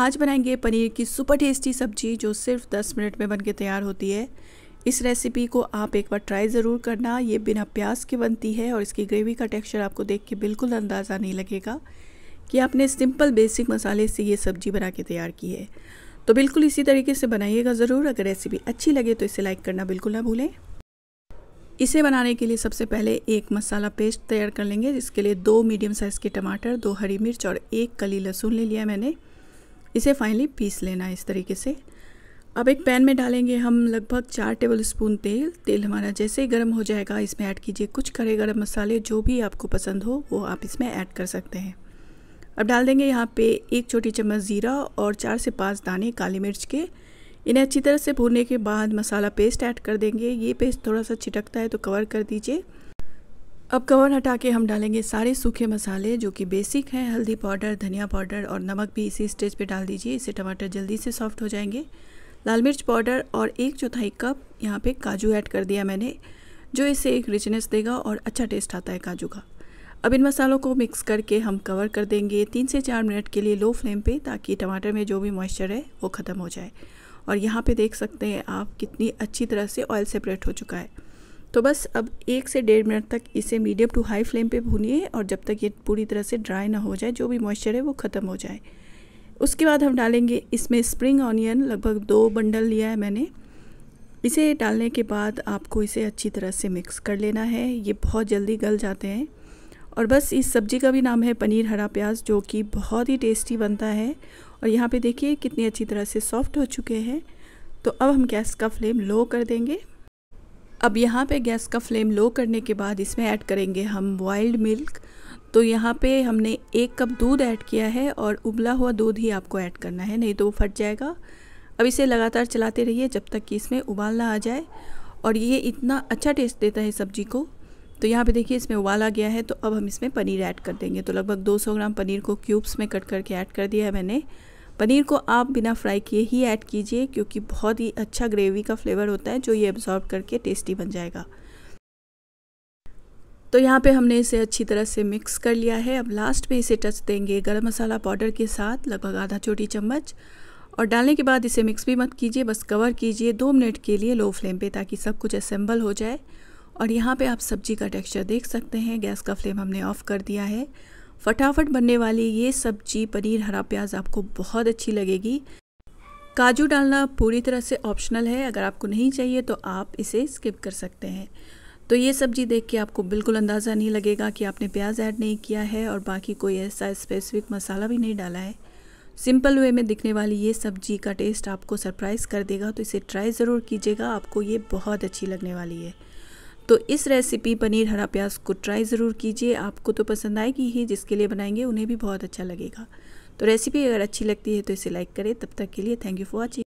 आज बनाएंगे पनीर की सुपर टेस्टी सब्जी जो सिर्फ 10 मिनट में बन के तैयार होती है इस रेसिपी को आप एक बार ट्राई ज़रूर करना ये बिना प्याज के बनती है और इसकी ग्रेवी का टेक्सचर आपको देख के बिल्कुल अंदाज़ा नहीं लगेगा कि आपने सिंपल बेसिक मसाले से ये सब्जी बना के तैयार की है तो बिल्कुल इसी तरीके से बनाइएगा ज़रूर अगर रेसिपी अच्छी लगे तो इसे लाइक करना बिल्कुल ना भूलें इसे बनाने के लिए सबसे पहले एक मसाला पेस्ट तैयार कर लेंगे जिसके लिए दो मीडियम साइज़ के टमाटर दो हरी मिर्च और एक कली लहसुन ले लिया मैंने इसे फाइनली पीस लेना है इस तरीके से अब एक पैन में डालेंगे हम लगभग चार टेबल स्पून तेल तेल हमारा जैसे ही गर्म हो जाएगा इसमें ऐड कीजिए कुछ खड़े गर्म मसाले जो भी आपको पसंद हो वो आप इसमें ऐड कर सकते हैं अब डाल देंगे यहाँ पे एक छोटी चम्मच ज़ीरा और चार से पाँच दाने काली मिर्च के इन्हें अच्छी तरह से भूनने के बाद मसाला पेस्ट ऐड कर देंगे ये पेस्ट थोड़ा सा छिटकता है तो कवर कर दीजिए अब कवर हटा के हम डालेंगे सारे सूखे मसाले जो कि बेसिक हैं हल्दी पाउडर धनिया पाउडर और नमक भी इसी स्टेज पे डाल दीजिए इससे टमाटर जल्दी से सॉफ्ट हो जाएंगे लाल मिर्च पाउडर और एक चौथाई कप यहाँ पे काजू ऐड कर दिया मैंने जो इसे एक रिचनेस देगा और अच्छा टेस्ट आता है काजू का अब इन मसालों को मिक्स करके हम कवर कर देंगे तीन से चार मिनट के लिए लो फ्लेम पर ताकि टमाटर में जो भी मॉइस्चर है वो ख़त्म हो जाए और यहाँ पर देख सकते हैं आप कितनी अच्छी तरह से ऑयल सेपरेट हो चुका है तो बस अब एक से डेढ़ मिनट तक इसे मीडियम टू हाई फ्लेम पे भूनिए और जब तक ये पूरी तरह से ड्राई ना हो जाए जो भी मॉइस्चर है वो ख़त्म हो जाए उसके बाद हम डालेंगे इसमें स्प्रिंग ऑनियन लगभग दो बंडल लिया है मैंने इसे डालने के बाद आपको इसे अच्छी तरह से मिक्स कर लेना है ये बहुत जल्दी गल जाते हैं और बस इस सब्ज़ी का भी नाम है पनीर हरा प्याज जो कि बहुत ही टेस्टी बनता है और यहाँ पे देखिए कितनी अच्छी तरह से सॉफ्ट हो चुके हैं तो अब हम गैस का फ्लेम लो कर देंगे अब यहाँ पे गैस का फ्लेम लो करने के बाद इसमें ऐड करेंगे हम वाइल्ड मिल्क तो यहाँ पे हमने एक कप दूध ऐड किया है और उबला हुआ दूध ही आपको ऐड करना है नहीं तो वो फट जाएगा अब इसे लगातार चलाते रहिए जब तक कि इसमें उबाल ना आ जाए और ये इतना अच्छा टेस्ट देता है सब्जी को तो यहाँ पे देखिए इसमें उबाल आ गया है तो अब हम इसमें पनीर ऐड कर देंगे तो लगभग 200 ग्राम पनीर को क्यूब्स में कट करके ऐड कर दिया है मैंने पनीर को आप बिना फ्राई किए ही ऐड कीजिए क्योंकि बहुत ही अच्छा ग्रेवी का फ्लेवर होता है जो ये एब्जॉर्ब करके टेस्टी बन जाएगा तो यहाँ पे हमने इसे अच्छी तरह से मिक्स कर लिया है अब लास्ट में इसे टच देंगे गर्म मसाला पाउडर के साथ लगभग आधा छोटी चम्मच और डालने के बाद इसे मिक्स भी मत कीजिए बस कवर कीजिए दो मिनट के लिए लो फ्लेम पे ताकि सब कुछ असेंबल हो जाए और यहाँ पे आप सब्जी का टेक्सचर देख सकते हैं गैस का फ्लेम हमने ऑफ़ कर दिया है फटाफट बनने वाली ये सब्जी पनीर हरा प्याज आपको बहुत अच्छी लगेगी काजू डालना पूरी तरह से ऑप्शनल है अगर आपको नहीं चाहिए तो आप इसे स्किप कर सकते हैं तो ये सब्जी देख के आपको बिल्कुल अंदाज़ा नहीं लगेगा कि आपने प्याज ऐड नहीं किया है और बाकी कोई ऐसा स्पेसिफिक मसाला भी नहीं डाला है सिंपल वे में दिखने वाली ये सब्जी का टेस्ट आपको सरप्राइज़ कर देगा तो इसे ट्राई ज़रूर कीजिएगा आपको ये बहुत अच्छी लगने वाली है तो इस रेसिपी पनीर हरा प्याज को ट्राई ज़रूर कीजिए आपको तो पसंद आएगी ही जिसके लिए बनाएंगे उन्हें भी बहुत अच्छा लगेगा तो रेसिपी अगर अच्छी लगती है तो इसे लाइक करें तब तक के लिए थैंक यू फॉर वॉचिंग